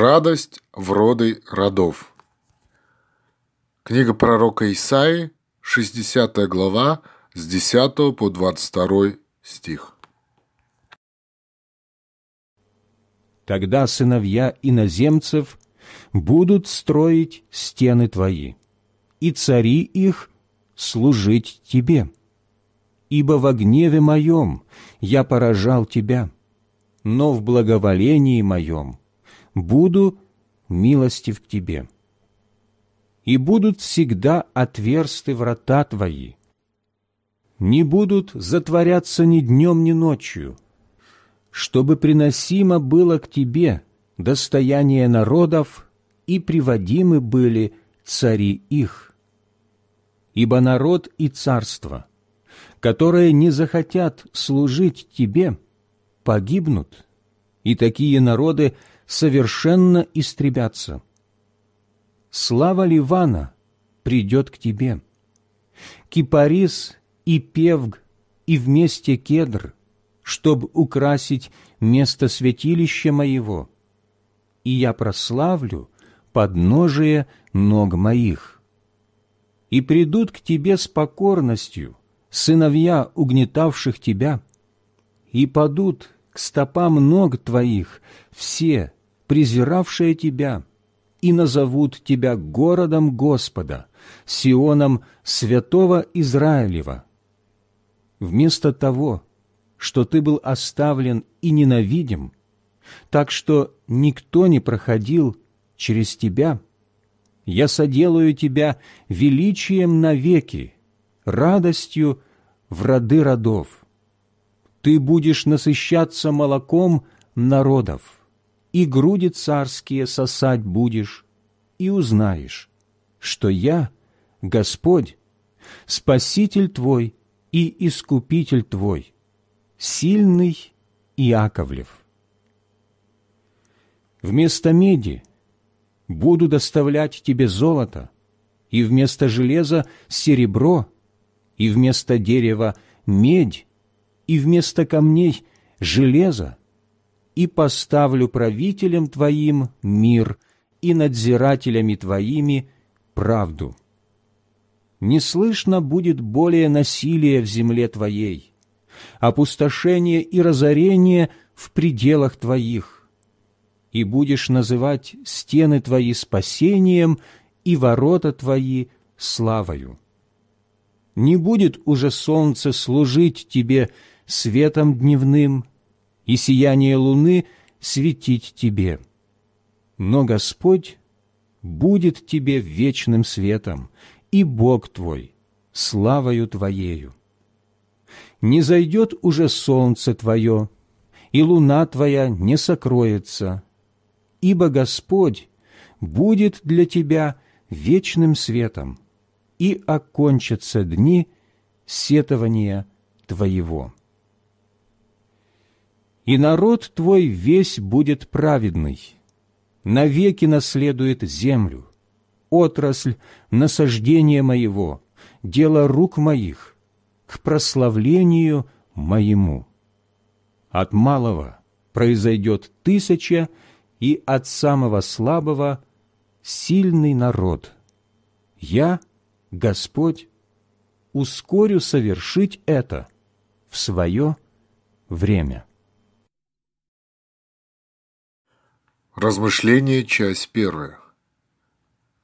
Радость в роды родов. Книга пророка Исаи, 60 глава, с 10 по 22 стих. Тогда сыновья иноземцев будут строить стены твои, и цари их служить тебе. Ибо во гневе моем я поражал тебя, но в благоволении моем буду милостив к тебе. И будут всегда отверсты врата твои, не будут затворяться ни днем, ни ночью, чтобы приносимо было к тебе достояние народов, и приводимы были цари их. Ибо народ и царство, которые не захотят служить тебе, погибнут, и такие народы – совершенно истребятся. Слава Ливана придет к тебе. Кипарис и певг, и вместе кедр, чтобы украсить место святилища моего. И я прославлю подножие ног моих. И придут к тебе с покорностью сыновья угнетавших тебя, и падут к стопам ног твоих все презиравшее тебя, и назовут тебя городом Господа, Сионом Святого Израилева. Вместо того, что ты был оставлен и ненавидим, так что никто не проходил через тебя, я соделаю тебя величием навеки, радостью в роды родов. Ты будешь насыщаться молоком народов» и груди царские сосать будешь, и узнаешь, что я, Господь, Спаситель твой и Искупитель твой, сильный Иаковлев. Вместо меди буду доставлять тебе золото, и вместо железа серебро, и вместо дерева медь, и вместо камней железо, и поставлю правителям твоим мир и надзирателями твоими правду. Не слышно будет более насилия в земле твоей, опустошение и разорение в пределах твоих, и будешь называть стены твои спасением и ворота твои славою. Не будет уже солнце служить тебе светом дневным, и сияние луны светить тебе. Но Господь будет тебе вечным светом, и Бог твой славою твоею. Не зайдет уже солнце твое, и луна твоя не сокроется, ибо Господь будет для тебя вечным светом, и окончатся дни сетования твоего» и народ твой весь будет праведный, навеки наследует землю, отрасль насаждения моего, дело рук моих, к прославлению моему. От малого произойдет тысяча, и от самого слабого сильный народ. Я, Господь, ускорю совершить это в свое время». Размышление, часть первая.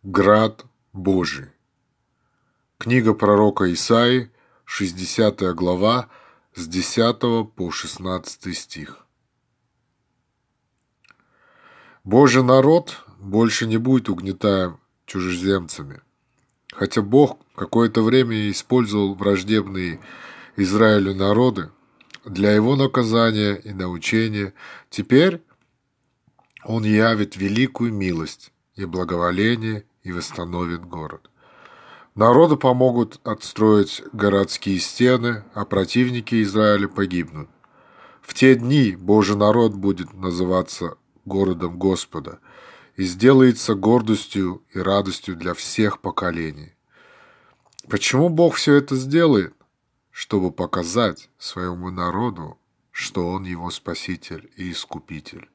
Град Божий. Книга пророка Исаи, 60 глава, с 10 по 16 стих. Божий народ больше не будет угнетаем чужеземцами. Хотя Бог какое-то время использовал враждебные Израилю народы для его наказания и научения, теперь он явит великую милость и благоволение и восстановит город. Народу помогут отстроить городские стены, а противники Израиля погибнут. В те дни Божий народ будет называться городом Господа и сделается гордостью и радостью для всех поколений. Почему Бог все это сделает? Чтобы показать своему народу, что Он его Спаситель и Искупитель.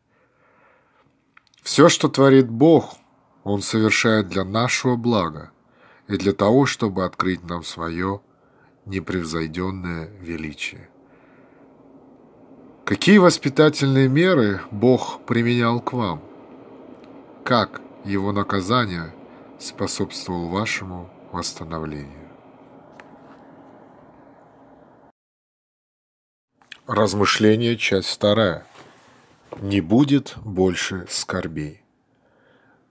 Все, что творит Бог, Он совершает для нашего блага и для того, чтобы открыть нам свое непревзойденное величие. Какие воспитательные меры Бог применял к вам? Как Его наказание способствовало вашему восстановлению? Размышление, часть вторая. Не будет больше скорбей.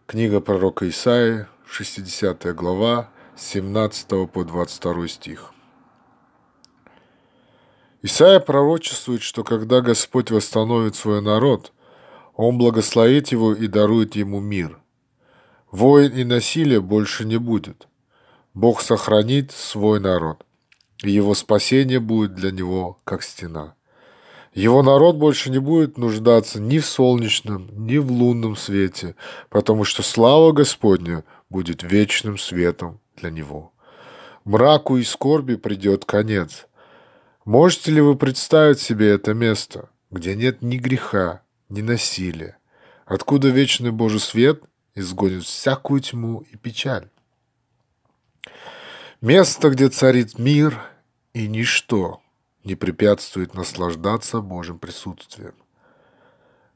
Книга пророка Исаия, 60 глава, 17 по 22 стих. Исаия пророчествует, что когда Господь восстановит свой народ, Он благословит его и дарует ему мир. Войн и насилия больше не будет. Бог сохранит свой народ, и его спасение будет для него как стена – его народ больше не будет нуждаться ни в солнечном, ни в лунном свете, потому что слава Господня будет вечным светом для него. Мраку и скорби придет конец. Можете ли вы представить себе это место, где нет ни греха, ни насилия, откуда вечный Божий свет изгонит всякую тьму и печаль? Место, где царит мир и ничто – не препятствует наслаждаться Божьим присутствием.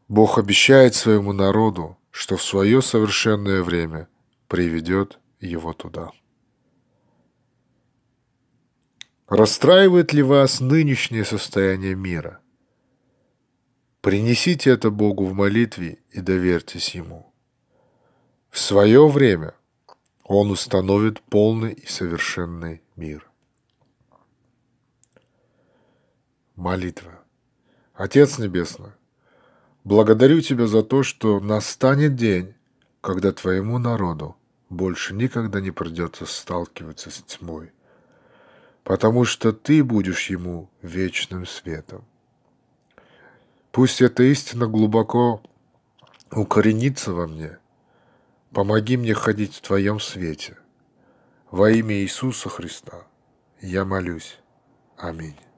Бог обещает своему народу, что в свое совершенное время приведет его туда. Расстраивает ли вас нынешнее состояние мира? Принесите это Богу в молитве и доверьтесь Ему. В свое время Он установит полный и совершенный мир. Молитва. Отец Небесный, благодарю Тебя за то, что настанет день, когда Твоему народу больше никогда не придется сталкиваться с тьмой, потому что Ты будешь ему вечным светом. Пусть эта истина глубоко укоренится во мне. Помоги мне ходить в Твоем свете. Во имя Иисуса Христа я молюсь. Аминь.